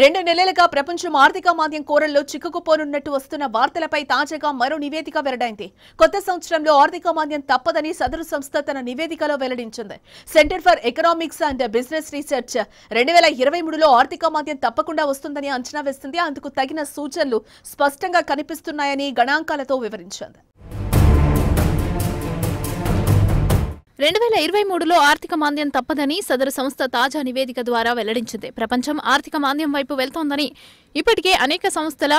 రెండు నెలలుగా ప్రపంచం ఆర్థిక మాంద్యం కోరల్లో చిక్కుకుపోనున్నట్టు వస్తున్న వార్తలపై తాజాగా మరో నివేదిక వెల్లడైంది కొత్త సంవత్సరంలో ఆర్థిక మాంద్యం తప్పదని సదరు సంస్థ తన నివేదికలో వెల్లడించింది Centre for Economics and Business Research రెండు వేల ఇరవై మూడులో ఆర్థిక మాంద్యం తప్పకుండా వస్తుందని అంచనా వేస్తుంది అందుకు తగిన సూచనలు స్పష్టంగా కనిపిస్తున్నాయని గణాంకాలతో వివరించింది రెండు వేల ఇరవై మూడులో ఆర్థిక మాంద్యం తప్పదని సదరు సంస్థ తాజా నివేదిక ద్వారా వెల్లడించింది ప్రపంచం ఆర్థిక మాంద్యం వైపు వెళ్తోందని ఇప్పటికే అనేక సంస్థల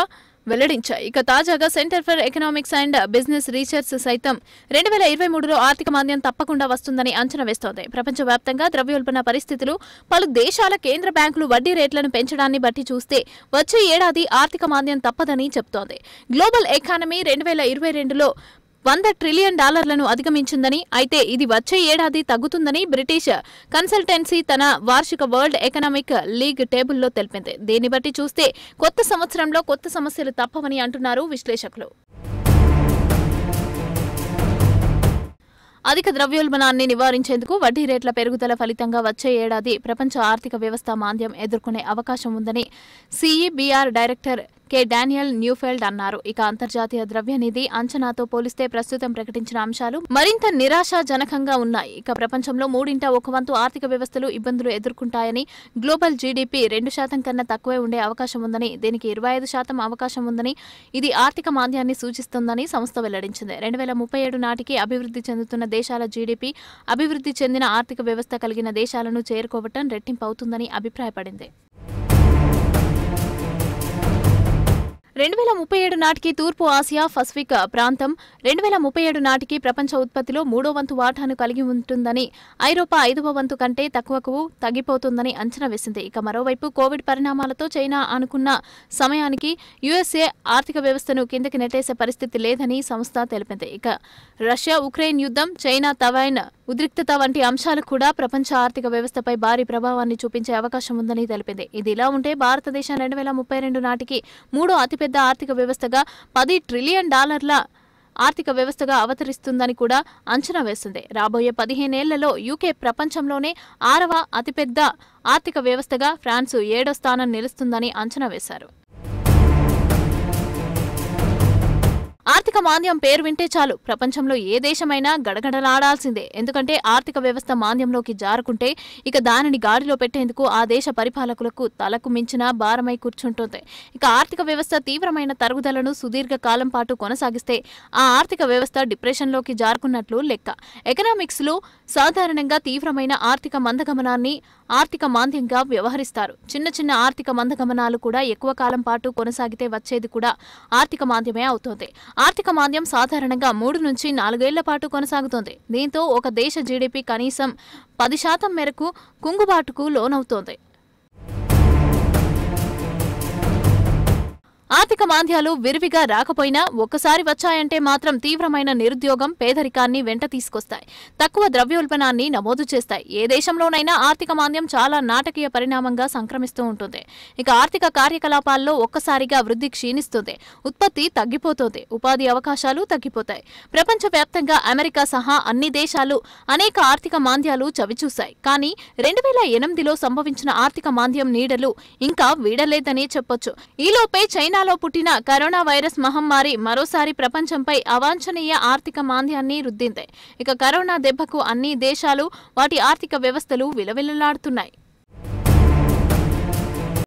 వెల్లడించాయి ఇక తాజాగా Centre for Economics and Business Research సైతం రెండు వేల ఇరవై మూడులో ఆర్థిక మాంద్యం తప్పకుండా వస్తుందని అంచనా వేస్తోంది ప్రపంచవ్యాప్తంగా ద్రవ్యోల్బణ పరిస్థితులు పలు దేశాల కేంద్ర బ్యాంకులు వడ్డీ రేట్లను పెంచడాన్ని బట్టి చూస్తే వచ్చే ఏడాది ఆర్థిక మాంద్యం తప్పదని చెబుతోంది గ్లోబల్ ఎకానమీ రెండు వేల ఇరవై రెండులో వంద ట్రిలియన్ డాలర్లను అధిగమించిందని అయితే ఇది వచ్చే ఏడాది తగ్గుతుందని బ్రిటిష్ కన్సల్టెన్సీ తన వార్షిక వరల్డ్ ఎకనామిక్ లీగ్ టేబుల్లో తెలిపింది దీన్ని బట్టి చూస్తే కొత్త సంవత్సరంలో కొత్త సమస్యలు తప్పవని అంటున్నారు విశ్లేషకులు అధిక ద్రవ్యోల్బణాన్ని నివారించేందుకు వడ్డీ రేట్ల పెరుగుదల ఫలితంగా వచ్చే ఏడాది ప్రపంచ ఆర్థిక వ్యవస్థ మాంద్యం ఎదుర్కొనే అవకాశం ఉందని CEBR director K Daniel Neufeld అన్నారు ఇక అంతర్జాతీయ ద్రవ్యనిధి అంచనాతో పోలిస్తే ప్రస్తుతం ప్రకటించిన అంశాలు మరింత నిరాశాజనకంగా ఉన్నాయి ఇక ప్రపంచంలో మూడింట ఒక వంతు ఆర్థిక వ్యవస్థలు ఇబ్బందులు ఎదుర్కొంటాయని గ్లోబల్ జీడీపీ రెండు శాతం కన్నా తక్కువే ఉండే అవకాశం ఉందని దీనికి ఇరవై ఐదు శాతం అవకాశం ఉందని ఇది ఆర్థిక మాంద్యాన్ని సూచిస్తుందని సంస్థ వెల్లడించింది రెండు వేల ముప్పై ఏడు నాటికి అభివృద్ధి చెందుతున్న దేశాల జీడీపీ అభివృద్ధి చెందిన ఆర్థిక వ్యవస్థ కలిగిన దేశాలను చేరుకోవటం రెట్టింపు అవుతుందని అభిప్రాయపడింది రెండు వేల ముప్పై ఏడు నాటికి తూర్పు ఆసియా పసిఫిక్ ప్రాంతం రెండు వేల ముప్పై ఏడు నాటికి ప్రపంచ ఉత్పత్తిలో మూడో వంతు వాటాను కలిగి ఉంటుందని ఐరోపా ఐదవ వంతు కంటే తక్కువకు తగ్గిపోతుందని అంచనా వేసింది ఇక మరోవైపు కోవిడ్ పరిణామాలతో చైనా అనుకున్న సమయానికి యుఎస్ఏ ఆర్థిక వ్యవస్థను కిందకి నెట్టేసే పరిస్థితి లేదని సంస్థ తెలిపింది ఇక రష్యా ఉక్రెయిన్ యుద్ధం చైనా తవైన్ ఉద్రిక్తత వంటి అంశాలు కూడా ప్రపంచ ఆర్థిక వ్యవస్థపై భారీ ప్రభావాన్ని చూపించే అవకాశం ఉందని తెలిపింది ఇది ఇలా ఉంటే భారతదేశం రెండు వేల ముప్పై రెండు నాటికి మూడో అతిపెద్ద ఆర్థిక వ్యవస్థగా పది ట్రిలియన్ డాలర్ల ఆర్థిక వ్యవస్థగా అవతరిస్తుందని కూడా అంచనా వేస్తుంది రాబోయే పదిహేనేళ్లలో యూకే ప్రపంచంలోనే ఆరవ అతిపెద్ద ఆర్థిక వ్యవస్థగా ఫ్రాన్సు ఏడో స్థానం నిలుస్తుందని అంచనా వేశారు ఆర్థిక మాంద్యం పేరు వింటే చాలు ప్రపంచంలో ఏ దేశమైనా గడగడలాడాల్సిందే ఎందుకంటే ఆర్థిక వ్యవస్థ మాంద్యంలోకి జారుకుంటే ఇక దానిని గాడిలో పెట్టేందుకు ఆ దేశ పరిపాలకులకు తలకు మించిన భారమై కూర్చుంటుంది ఇక ఆర్థిక వ్యవస్థ తీవ్రమైన తరుగుదలను సుదీర్ఘ కాలం పాటు కొనసాగిస్తే ఆ ఆర్థిక వ్యవస్థ డిప్రెషన్లోకి జారుకున్నట్లు లెక్క ఎకనామిక్స్లో సాధారణంగా తీవ్రమైన ఆర్థిక మందగమనాన్ని ఆర్థిక మాంద్యంగా వ్యవహరిస్తారు చిన్న చిన్న ఆర్థిక మందగమనాలు కూడా ఎక్కువ కాలం పాటు కొనసాగితే వచ్చేది కూడా ఆర్థిక మాంద్యమే అవుతోంది ఆర్థిక ఆర్థిక మాంద్యం సాధారణంగా మూడు నుంచి నాలుగేళ్ల పాటు కొనసాగుతోంది దీంతో ఒక దేశ జీడీపీ కనీసం పది శాతం మేరకు కుంగుబాటుకు లోనవుతోంది ఆర్థిక మాంద్యాలు విరివిగా రాకపోయినా ఒక్కసారి వచ్చాయంటే మాత్రం తీవ్రమైన నిరుద్యోగం పేదరికాన్ని వెంట తీసుకొస్తాయి తక్కువ ద్రవ్యోల్బణాన్ని నమోదు చేస్తాయి ఏ దేశంలోనైనా ఆర్థిక మాంద్యం చాలా నాటకీయ పరిణామంగా సంక్రమిస్తూ ఉంటుంది ఇక ఆర్థిక కార్యకలాపాల్లో ఒక్కసారిగా వృద్ధి క్షీణిస్తుంది ఉత్పత్తి తగ్గిపోతుంది ఉపాధి అవకాశాలు తగ్గిపోతాయి ప్రపంచవ్యాప్తంగా అమెరికా సహా అన్ని దేశాలు అనేక ఆర్థిక మాంద్యాలు చవిచూశాయి కానీ రెండు వేల ఎనిమిదిలో సంభవించిన ఆర్థిక మాంద్యం నీడలు ఇంకా వీడలేదనే చెప్పొచ్చు ఈలోపే చైనాలో పుట్టిన కరోనా వైరస్ మహమ్మారి మరోసారి ప్రపంచంపై అవాంఛనీయ ఆర్థిక మాంద్యాన్ని రుద్దింది ఇక కరోనా దెబ్బకు అన్ని దేశాలు వాటి ఆర్థిక వ్యవస్థలు విలవిల్లలాడుతున్నాయి